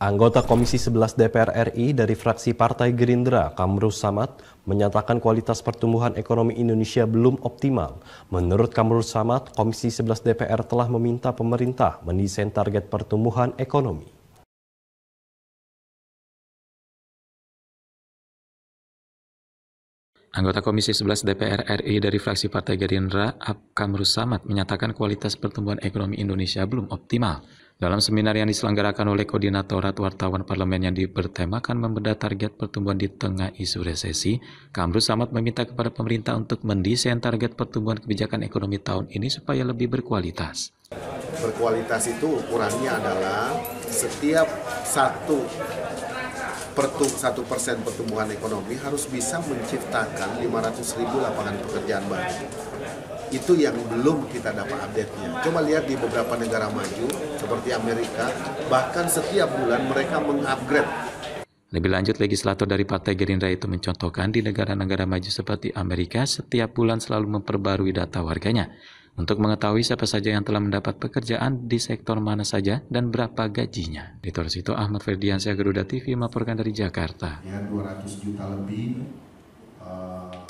Anggota Komisi 11 DPR RI dari fraksi Partai Gerindra, Kamrus Samad, menyatakan kualitas pertumbuhan ekonomi Indonesia belum optimal. Menurut Kamrus Samad, Komisi 11 DPR telah meminta pemerintah mendesain target pertumbuhan ekonomi. Anggota Komisi 11 DPR RI dari fraksi Partai Gerindra, Kamrus Samad, menyatakan kualitas pertumbuhan ekonomi Indonesia belum optimal. Dalam seminar yang diselenggarakan oleh Koordinatorat Wartawan Parlemen yang dipertemakan membedah target pertumbuhan di tengah isu resesi, Kamru Samad meminta kepada pemerintah untuk mendesain target pertumbuhan kebijakan ekonomi tahun ini supaya lebih berkualitas. Berkualitas itu ukurannya adalah setiap satu satu persen pertumbuhan ekonomi harus bisa menciptakan 500 ribu lapangan pekerjaan baru itu yang belum kita dapat update-nya. Coba lihat di beberapa negara maju seperti Amerika, bahkan setiap bulan mereka mengupgrade. Lebih lanjut, legislator dari Partai Gerindra itu mencontohkan di negara-negara maju seperti Amerika setiap bulan selalu memperbarui data warganya untuk mengetahui siapa saja yang telah mendapat pekerjaan di sektor mana saja dan berapa gajinya. Di itu Ahmad Ferdiansyah Garuda TV melaporkan dari Jakarta. Ya, 200 juta lebih uh